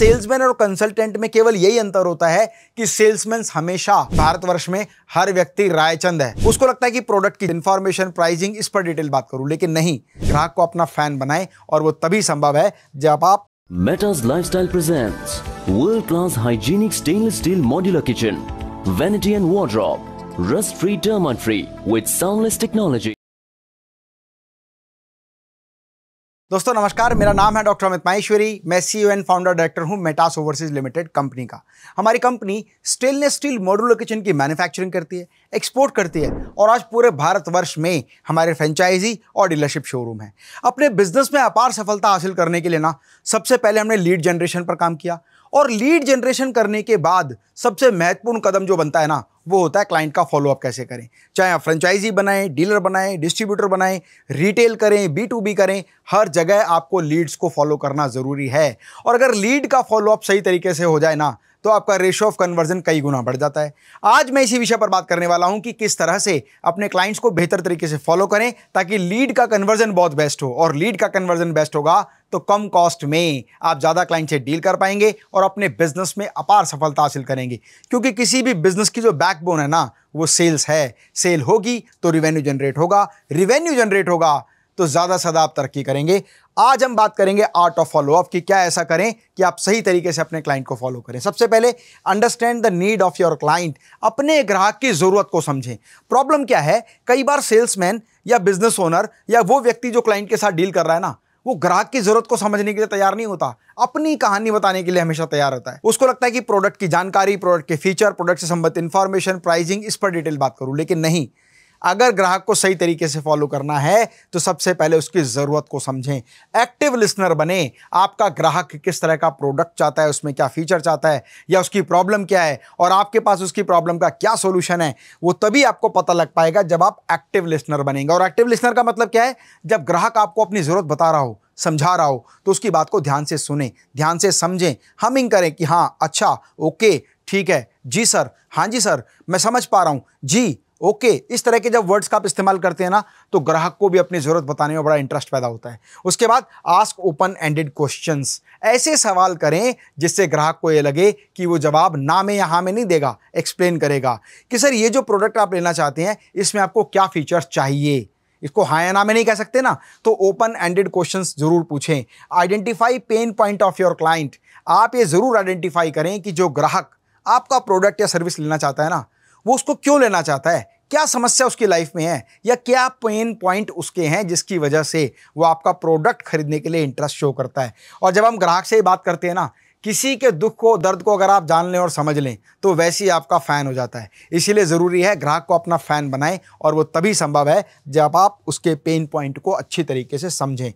Salesman और consultant में केवल यही अंतर होता है कि सेल्समैन हमेशा भारतवर्ष में हर व्यक्ति रायचंद है उसको लगता है कि प्रोडक्ट की इंफॉर्मेशन प्राइसिंग इस पर डिटेल बात करूं लेकिन नहीं ग्राहक को अपना फैन बनाए और वो तभी संभव है जब आप Metas lifestyle present world class hygienic stainless steel modular kitchen vanity and wardrobe rust free term free with soundless technology दोस्तों नमस्कार मेरा नाम है डॉक्टर अमित माहेश्वरी मैं CEO and founder director हूं मेटास ओवरसीज लिमिटेड कंपनी का हमारी company stainless steel modular kitchen की मैन्युफैक्चरिंग करती है एक्सपोर्ट करती है और आज पूरे भारतवर्ष में हमारे फ्रेंचाइजी और डीलरशिप शोरूम है अपने बिजनेस में अपार सफलता हासिल करने के लिए ना सबसे पहले हमने लीड जनरेशन पर काम किया और लीड जनरेशन करने के बाद सबसे महत्वपूर्ण कदम जो बनता है ना वो होता है क्लाइंट का फॉलोअप कैसे करें चाहे आप फ्रेंचाइजी बनाएं डीलर बनाएं डिस्ट्रीब्यूटर बनाएं रिटेल करें बी टू बी करें हर जगह आपको लीड्स को फॉलो करना ज़रूरी है और अगर लीड का फॉलोअप सही तरीके से हो जाए ना तो आपका रेशो ऑफ कन्वर्जन कई गुना बढ़ जाता है आज मैं इसी विषय पर बात करने वाला हूं कि किस तरह से अपने क्लाइंट्स को बेहतर तरीके से फॉलो करें ताकि लीड का कन्वर्जन बहुत बेस्ट हो और लीड का कन्वर्जन बेस्ट होगा तो कम कॉस्ट में आप ज़्यादा क्लाइंट से डील कर पाएंगे और अपने बिजनेस में अपार सफलता हासिल करेंगे क्योंकि किसी भी बिजनेस की जो बैकबोन है ना वो सेल्स है सेल होगी तो रिवेन्यू जनरेट होगा रिवेन्यू जनरेट होगा तो ज़्यादा से ज़्यादा आप तरक्की करेंगे आज हम बात करेंगे आर्ट ऑफ फॉलोअप कि क्या ऐसा करें कि आप सही तरीके से अपने क्लाइंट को फॉलो करें सबसे पहले understand the need of your client अपने ग्राहक की ज़रूरत को समझें प्रॉब्लम क्या है कई बार सेल्समैन या बिजनेस ओनर या वो व्यक्ति जो क्लाइंट के साथ डील कर रहा है ना वो ग्राहक की जरूरत को समझने के लिए तैयार नहीं होता अपनी कहानी बताने के लिए हमेशा तैयार रहता है उसको लगता है कि प्रोडक्ट की जानकारी प्रोडक्ट के फीचर प्रोडक्ट से संबंधित इंफॉर्मेशन प्राइसिंग इस पर डिटेल बात करूं लेकिन नहीं अगर ग्राहक को सही तरीके से फॉलो करना है तो सबसे पहले उसकी ज़रूरत को समझें एक्टिव लिसनर बने आपका ग्राहक किस तरह का प्रोडक्ट चाहता है उसमें क्या फीचर चाहता है या उसकी प्रॉब्लम क्या है और आपके पास उसकी प्रॉब्लम का क्या सोल्यूशन है वो तभी आपको पता लग पाएगा जब आप एक्टिव लिसनर बनेंगे और एक्टिव लिसनर का मतलब क्या है जब ग्राहक आपको अपनी ज़रूरत बता रहा हो समझा रहा हो तो उसकी बात को ध्यान से सुने ध्यान से समझें हमिंग करें कि हाँ अच्छा ओके ठीक है जी सर हाँ जी सर मैं समझ पा रहा हूँ जी ओके okay, इस तरह के जब वर्ड्स का आप इस्तेमाल करते हैं ना तो ग्राहक को भी अपनी ज़रूरत बताने में बड़ा इंटरेस्ट पैदा होता है उसके बाद आस्क ओपन एंडेड क्वेश्चंस ऐसे सवाल करें जिससे ग्राहक को ये लगे कि वो जवाब ना में या हाँ में नहीं देगा एक्सप्लेन करेगा कि सर ये जो प्रोडक्ट आप लेना चाहते हैं इसमें आपको क्या फीचर्स चाहिए इसको हाँ या ना में नहीं कह सकते ना तो ओपन एंडेड क्वेश्चन जरूर पूछें identify pain point of your client आप ये ज़रूर आइडेंटिफाई करें कि जो ग्राहक आपका प्रोडक्ट या सर्विस लेना चाहता है ना वो उसको क्यों लेना चाहता है क्या समस्या उसकी लाइफ में है या क्या पेन पॉइंट उसके हैं जिसकी वजह से वो आपका प्रोडक्ट खरीदने के लिए इंटरेस्ट शो करता है और जब हम ग्राहक से ही बात करते हैं ना किसी के दुख को दर्द को अगर आप जान लें और समझ लें तो वैसे ही आपका फ़ैन हो जाता है इसीलिए ज़रूरी है ग्राहक को अपना फ़ैन बनाएं और वो तभी संभव है जब आप उसके पेन पॉइंट को अच्छी तरीके से समझें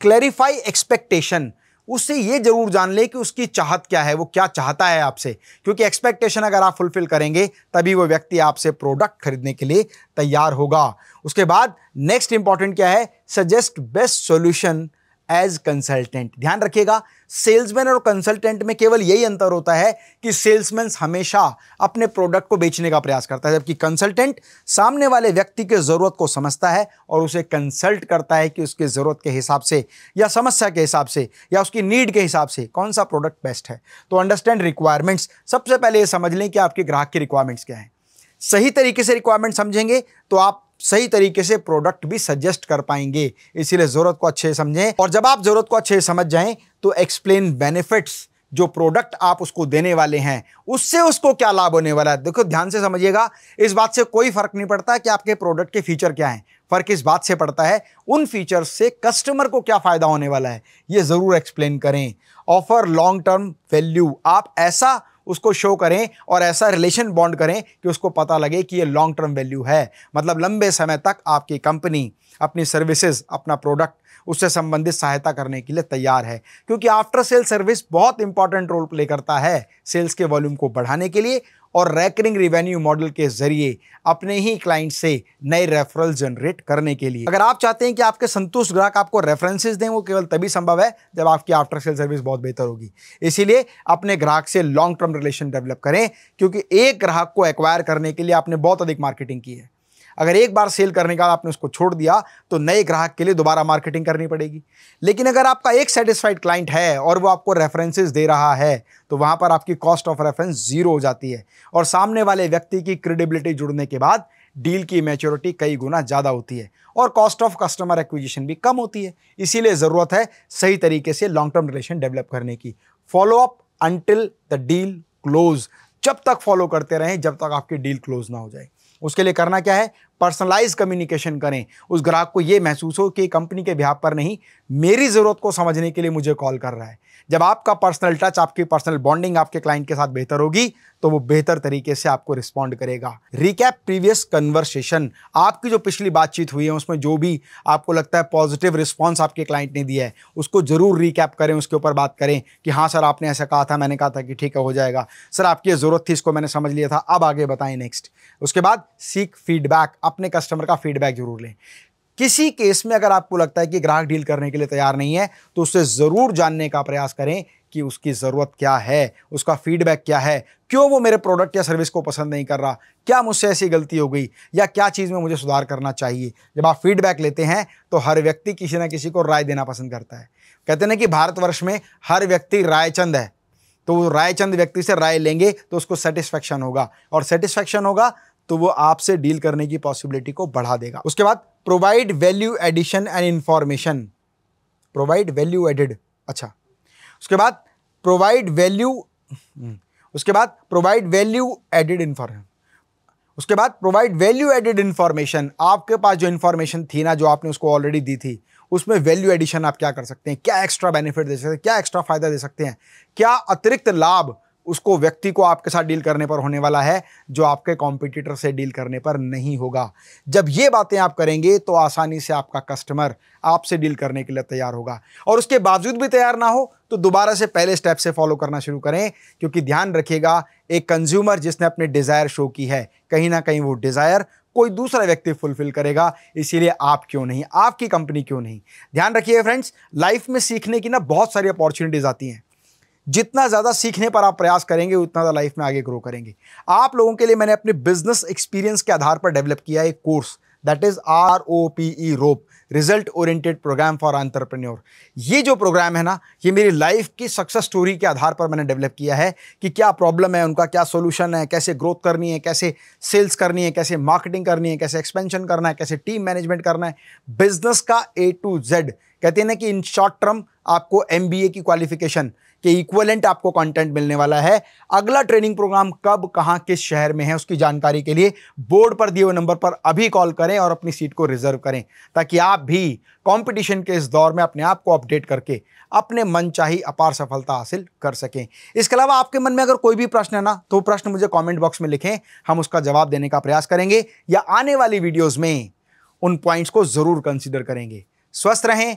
क्लैरिफाई एक्सपेक्टेशन उससे ये जरूर जान ले कि उसकी चाहत क्या है वो क्या चाहता है आपसे क्योंकि एक्सपेक्टेशन अगर आप फुलफिल करेंगे तभी वो व्यक्ति आपसे प्रोडक्ट खरीदने के लिए तैयार होगा उसके बाद नेक्स्ट इंपॉर्टेंट क्या है suggest best solution as consultant ध्यान रखिएगा सेल्समैन और कंसल्टेंट में केवल यही अंतर होता है कि सेल्समैन हमेशा अपने प्रोडक्ट को बेचने का प्रयास करता है जबकि कंसल्टेंट सामने वाले व्यक्ति की ज़रूरत को समझता है और उसे कंसल्ट करता है कि उसके ज़रूरत के हिसाब से या समस्या के हिसाब से या उसकी नीड के हिसाब से कौन सा प्रोडक्ट बेस्ट है तो अंडरस्टैंड रिक्वायरमेंट्स सबसे पहले ये समझ लें कि आपके ग्राहक की रिक्वायरमेंट्स क्या है सही तरीके से रिक्वायरमेंट समझेंगे तो आप सही तरीके से प्रोडक्ट भी सजेस्ट कर पाएंगे इसीलिए ज़रूरत को अच्छे समझें और जब आप ज़रूरत को अच्छे समझ जाएं तो एक्सप्लेन बेनिफिट्स जो प्रोडक्ट आप उसको देने वाले हैं उससे उसको क्या लाभ होने वाला है देखो ध्यान से समझिएगा इस बात से कोई फ़र्क नहीं पड़ता कि आपके प्रोडक्ट के फीचर क्या हैं फ़र्क इस बात से पड़ता है उन फीचर्स से कस्टमर को क्या फ़ायदा होने वाला है ये ज़रूर एक्सप्लेन करें ऑफ़र लॉन्ग टर्म वैल्यू आप ऐसा उसको शो करें और ऐसा रिलेशन बॉन्ड करें कि उसको पता लगे कि ये लॉन्ग टर्म वैल्यू है मतलब लंबे समय तक आपकी कंपनी अपनी सर्विसेज अपना प्रोडक्ट उससे संबंधित सहायता करने के लिए तैयार है क्योंकि आफ्टर सेल सर्विस बहुत इंपॉर्टेंट रोल प्ले करता है सेल्स के वॉल्यूम को बढ़ाने के लिए और रेकरिंग रिवेन्यू मॉडल के जरिए अपने ही क्लाइंट से नए रेफरल जनरेट करने के लिए अगर आप चाहते हैं कि आपके संतुष्ट ग्राहक आपको रेफरेंसेस दें वो केवल तभी संभव है जब आपकी आफ्टर सेल सर्विस बहुत बेहतर होगी इसीलिए अपने ग्राहक से लॉन्ग टर्म रिलेशन डेवलप करें क्योंकि एक ग्राहक को एक्वायर करने के लिए आपने बहुत अधिक मार्केटिंग की है अगर एक बार सेल करने का आपने उसको छोड़ दिया तो नए ग्राहक के लिए दोबारा मार्केटिंग करनी पड़ेगी लेकिन अगर आपका एक सेटिस्फाइड क्लाइंट है और वो आपको रेफरेंसेज दे रहा है तो वहाँ पर आपकी कॉस्ट ऑफ रेफरेंस जीरो हो जाती है और सामने वाले व्यक्ति की क्रेडिबिलिटी जुड़ने के बाद डील की मेच्योरिटी कई गुना ज़्यादा होती है और कॉस्ट ऑफ कस्टमर एक्विजिशन भी कम होती है इसीलिए ज़रूरत है सही तरीके से लॉन्ग टर्म रिलेशन डेवलप करने की follow up until the deal close जब तक फॉलो करते रहें जब तक आपकी डील क्लोज ना हो जाए उसके लिए करना क्या है पर्सनलाइज कम्युनिकेशन करें उस ग्राहक को ये महसूस हो कि कंपनी के बिहाव पर नहीं मेरी ज़रूरत को समझने के लिए मुझे कॉल कर रहा है जब आपका पर्सनल टच आपकी पर्सनल बॉन्डिंग आपके क्लाइंट के साथ बेहतर होगी तो वो बेहतर तरीके से आपको रिस्पॉन्ड करेगा रिकैप प्रीवियस कन्वर्सेशन आपकी जो पिछली बातचीत हुई है उसमें जो भी आपको लगता है पॉजिटिव रिस्पॉन्स आपके क्लाइंट ने दिया है उसको ज़रूर रिकैप करें उसके ऊपर बात करें कि हाँ सर आपने ऐसा कहा था मैंने कहा था कि ठीक है हो जाएगा सर आपकी ज़रूरत थी इसको मैंने समझ लिया था अब आगे बताएं नेक्स्ट उसके बाद सीख फीडबैक अपने कस्टमर का फीडबैक जरूर लें किसी केस में अगर आपको लगता है कि ग्राहक डील करने के लिए तैयार नहीं है तो उसे ज़रूर जानने का प्रयास करें कि उसकी ज़रूरत क्या है उसका फीडबैक क्या है क्यों वो मेरे प्रोडक्ट या सर्विस को पसंद नहीं कर रहा क्या मुझसे ऐसी गलती हो गई या क्या चीज़ में मुझे सुधार करना चाहिए जब आप फीडबैक लेते हैं तो हर व्यक्ति किसी ना किसी को राय देना पसंद करता है कहते ना कि भारतवर्ष में हर व्यक्ति रायचंद है तो वो रायचंद व्यक्ति से राय लेंगे तो उसको सेटिस्फैक्शन होगा और सेटिस्फैक्शन होगा तो वो आपसे डील करने की पॉसिबिलिटी को बढ़ा देगा उसके बाद provide value addition and information provide value added अच्छा उसके बाद प्रोवाइड हम्म। वैल्यू उसके बाद प्रोवाइड वैल्यू एडिड इंफॉर्मेशन उसके बाद प्रोवाइड वैल्यू एडिड इंफॉर्मेशन आपके पास जो इंफॉर्मेशन थी ना जो आपने उसको ऑलरेडी दी थी उसमें वैल्यू एडिशन आप क्या कर सकते हैं क्या एक्स्ट्रा बेनिफिट दे सकते हैं क्या एक्स्ट्रा फायदा दे सकते हैं क्या अतिरिक्त लाभ उसको व्यक्ति को आपके साथ डील करने पर होने वाला है जो आपके कॉम्पिटिटर से डील करने पर नहीं होगा जब ये बातें आप करेंगे तो आसानी से आपका कस्टमर आपसे डील करने के लिए तैयार होगा और उसके बावजूद भी तैयार ना हो तो दोबारा से पहले स्टेप से फॉलो करना शुरू करें क्योंकि ध्यान रखिएगा एक कंज्यूमर जिसने अपने डिज़ायर शो की है कहीं ना कहीं वो डिज़ायर कोई दूसरा व्यक्ति फुलफिल करेगा इसीलिए आप क्यों नहीं आपकी कंपनी क्यों नहीं ध्यान रखिए फ्रेंड्स लाइफ में सीखने की ना बहुत सारी अपॉर्चुनिटीज़ आती हैं जितना ज़्यादा सीखने पर आप प्रयास करेंगे उतना ज़्यादा लाइफ में आगे ग्रो करेंगे आप लोगों के लिए मैंने अपने बिजनेस एक्सपीरियंस के आधार पर डेवलप किया एक course that is R O P E rope result oriented program for entrepreneur ये जो प्रोग्राम है ना ये मेरी लाइफ की सक्सेस स्टोरी के आधार पर मैंने डेवलप किया है कि क्या प्रॉब्लम है उनका क्या सोल्यूशन है कैसे ग्रोथ करनी है कैसे सेल्स करनी है कैसे मार्केटिंग करनी है कैसे एक्सपेंशन करना है कैसे टीम मैनेजमेंट करना है बिजनेस का ए टू जेड कहते हैं ना कि इन शॉर्ट टर्म आपको एम की क्वालिफिकेशन के इक्वलेंट आपको कंटेंट मिलने वाला है अगला ट्रेनिंग प्रोग्राम कब कहाँ किस शहर में है उसकी जानकारी के लिए बोर्ड पर दिए हुए नंबर पर अभी कॉल करें और अपनी सीट को रिजर्व करें ताकि आप भी कंपटीशन के इस दौर में अपने आप को अपडेट करके अपने मन चाही अपार सफलता हासिल कर सकें इसके अलावा आपके मन में अगर कोई भी प्रश्न है ना तो प्रश्न मुझे कॉमेंट बॉक्स में लिखें हम उसका जवाब देने का प्रयास करेंगे या आने वाली वीडियोज़ में उन पॉइंट्स को ज़रूर कंसिडर करेंगे स्वस्थ रहें